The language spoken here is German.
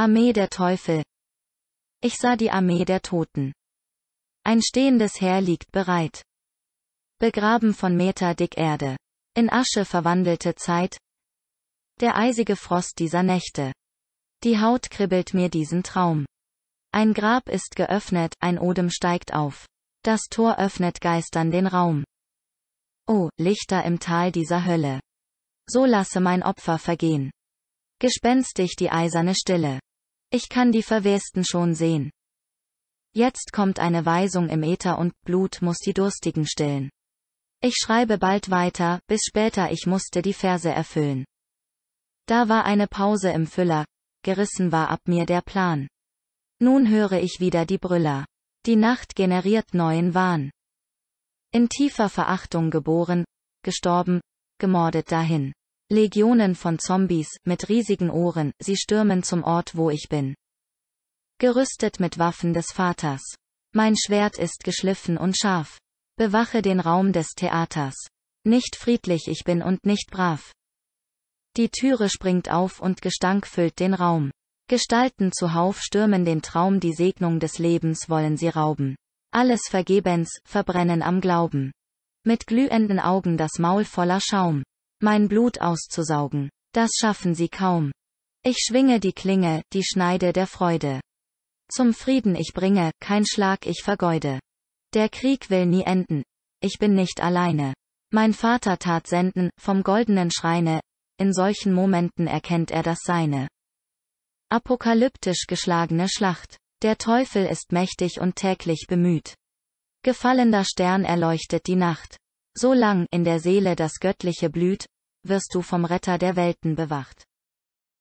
Armee der Teufel. Ich sah die Armee der Toten. Ein stehendes Heer liegt bereit. Begraben von Meter dick Erde. In Asche verwandelte Zeit. Der eisige Frost dieser Nächte. Die Haut kribbelt mir diesen Traum. Ein Grab ist geöffnet, ein Odem steigt auf. Das Tor öffnet Geistern den Raum. Oh, Lichter im Tal dieser Hölle. So lasse mein Opfer vergehen. Gespenstig die eiserne Stille. Ich kann die Verwesten schon sehen. Jetzt kommt eine Weisung im Äther und Blut muss die Durstigen stillen. Ich schreibe bald weiter, bis später ich musste die Verse erfüllen. Da war eine Pause im Füller, gerissen war ab mir der Plan. Nun höre ich wieder die Brüller. Die Nacht generiert neuen Wahn. In tiefer Verachtung geboren, gestorben, gemordet dahin. Legionen von Zombies, mit riesigen Ohren, sie stürmen zum Ort, wo ich bin. Gerüstet mit Waffen des Vaters. Mein Schwert ist geschliffen und scharf. Bewache den Raum des Theaters. Nicht friedlich ich bin und nicht brav. Die Türe springt auf und Gestank füllt den Raum. Gestalten zuhauf stürmen den Traum, die Segnung des Lebens wollen sie rauben. Alles vergebens, verbrennen am Glauben. Mit glühenden Augen das Maul voller Schaum mein Blut auszusaugen. Das schaffen sie kaum. Ich schwinge die Klinge, die Schneide der Freude. Zum Frieden ich bringe, kein Schlag ich vergeude. Der Krieg will nie enden. Ich bin nicht alleine. Mein Vater tat senden, vom goldenen Schreine, in solchen Momenten erkennt er das Seine. Apokalyptisch geschlagene Schlacht. Der Teufel ist mächtig und täglich bemüht. Gefallender Stern erleuchtet die Nacht. Solang in der Seele das Göttliche blüht, wirst du vom Retter der Welten bewacht.